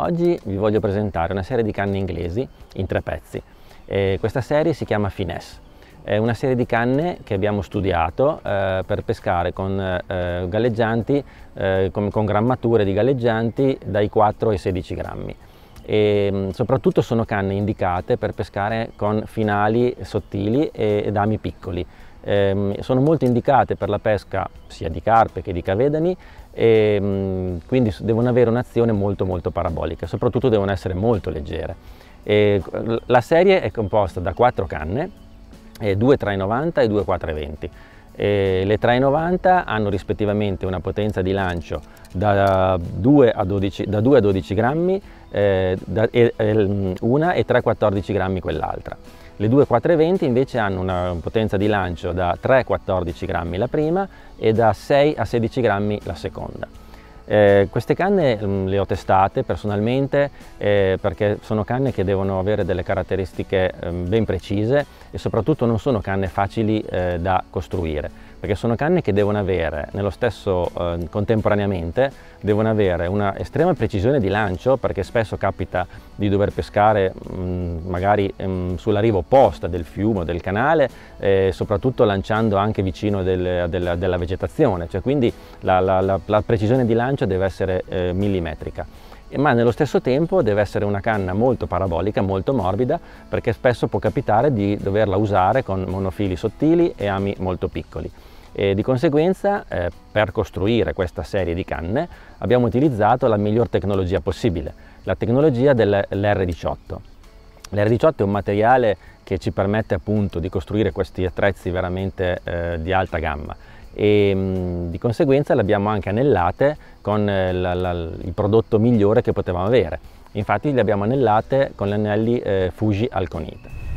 Oggi vi voglio presentare una serie di canne inglesi in tre pezzi. E questa serie si chiama Finesse. È una serie di canne che abbiamo studiato eh, per pescare con eh, galleggianti, eh, con, con grammature di galleggianti dai 4 ai 16 grammi e ehm, soprattutto sono canne indicate per pescare con finali sottili e dami piccoli. Ehm, sono molto indicate per la pesca sia di carpe che di cavedani e ehm, quindi devono avere un'azione molto molto parabolica, soprattutto devono essere molto leggere. E la serie è composta da quattro canne, due 390 e due 420. E le 390 hanno rispettivamente una potenza di lancio da 2 a 12, da 2 a 12 grammi eh, da, e, mm, una e 3,14 grammi quell'altra. Le due 4,20 invece hanno una potenza di lancio da 3,14 grammi la prima e da 6 a 16 grammi la seconda. Eh, queste canne mh, mm, le ho testate personalmente eh, perché sono canne che devono avere delle caratteristiche eh, ben precise e soprattutto non sono canne facili eh, da costruire perché sono canne che devono avere, nello stesso eh, contemporaneamente, devono avere una estrema precisione di lancio, perché spesso capita di dover pescare mh, mm, magari mh, mm, sulla riva opposta del fiume o del canale, eh, soprattutto lanciando anche vicino del, del, della vegetazione, cioè quindi la, la, la, la, precisione di lancio deve essere eh, millimetrica ma nello stesso tempo deve essere una canna molto parabolica, molto morbida, perché spesso può capitare di doverla usare con monofili sottili e ami molto piccoli e di conseguenza eh, per costruire questa serie di canne abbiamo utilizzato la miglior tecnologia possibile, la tecnologia dell'R18. L'R18 è un materiale che ci permette appunto di costruire questi attrezzi veramente eh, di alta gamma e mm, di conseguenza le abbiamo anche anellate con eh, la, la, il prodotto migliore che potevamo avere. Infatti le abbiamo anellate con gli anelli eh, Fuji Alconite.